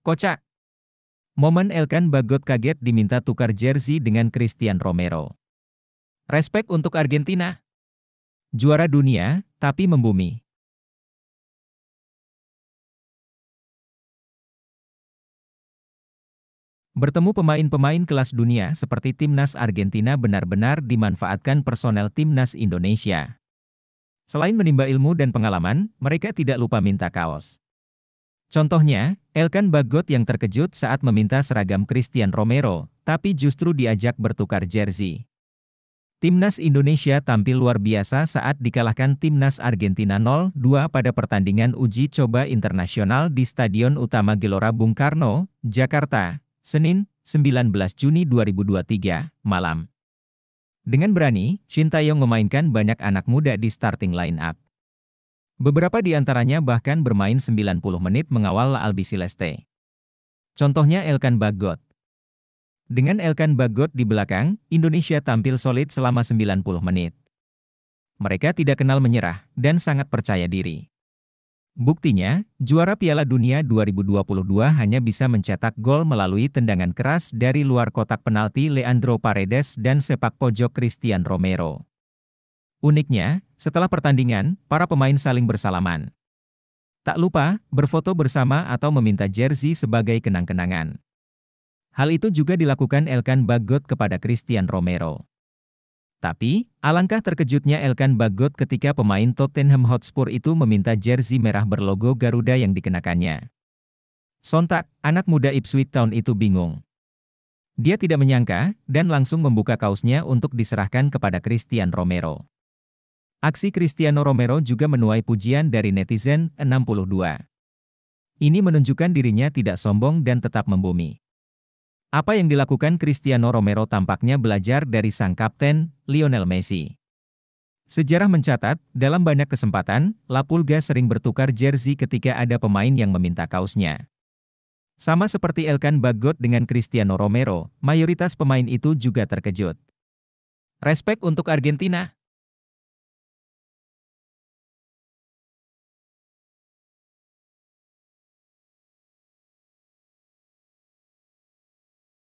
Kocak. Momen Elkan Bagot kaget diminta tukar jersey dengan Christian Romero. Respek untuk Argentina. Juara dunia, tapi membumi. Bertemu pemain-pemain kelas dunia seperti timnas Argentina benar-benar dimanfaatkan personel timnas Indonesia. Selain menimba ilmu dan pengalaman, mereka tidak lupa minta kaos. Contohnya, Elkan Bagot yang terkejut saat meminta seragam Christian Romero, tapi justru diajak bertukar jersey. Timnas Indonesia tampil luar biasa saat dikalahkan Timnas Argentina 0-2 pada pertandingan uji coba internasional di Stadion Utama Gelora Bung Karno, Jakarta, Senin, 19 Juni 2023, malam. Dengan berani, Shin Tae-yong memainkan banyak anak muda di starting line-up. Beberapa di antaranya bahkan bermain 90 menit mengawal Albi Celeste. Contohnya Elkan Bagot. Dengan Elkan Bagot di belakang, Indonesia tampil solid selama 90 menit. Mereka tidak kenal menyerah dan sangat percaya diri. Buktinya, juara Piala Dunia 2022 hanya bisa mencetak gol melalui tendangan keras dari luar kotak penalti Leandro Paredes dan sepak pojok Christian Romero. Uniknya, setelah pertandingan, para pemain saling bersalaman. Tak lupa, berfoto bersama atau meminta jersey sebagai kenang-kenangan. Hal itu juga dilakukan Elkan Bagot kepada Christian Romero. Tapi, alangkah terkejutnya Elkan Bagot ketika pemain Tottenham Hotspur itu meminta jersey merah berlogo Garuda yang dikenakannya. Sontak, anak muda Ipswich Town itu bingung. Dia tidak menyangka, dan langsung membuka kaosnya untuk diserahkan kepada Christian Romero. Aksi Cristiano Romero juga menuai pujian dari netizen 62. Ini menunjukkan dirinya tidak sombong dan tetap membumi. Apa yang dilakukan Cristiano Romero tampaknya belajar dari sang kapten, Lionel Messi. Sejarah mencatat, dalam banyak kesempatan, La Pulga sering bertukar jersey ketika ada pemain yang meminta kaosnya. Sama seperti Elkan Bagot dengan Cristiano Romero, mayoritas pemain itu juga terkejut. Respek untuk Argentina.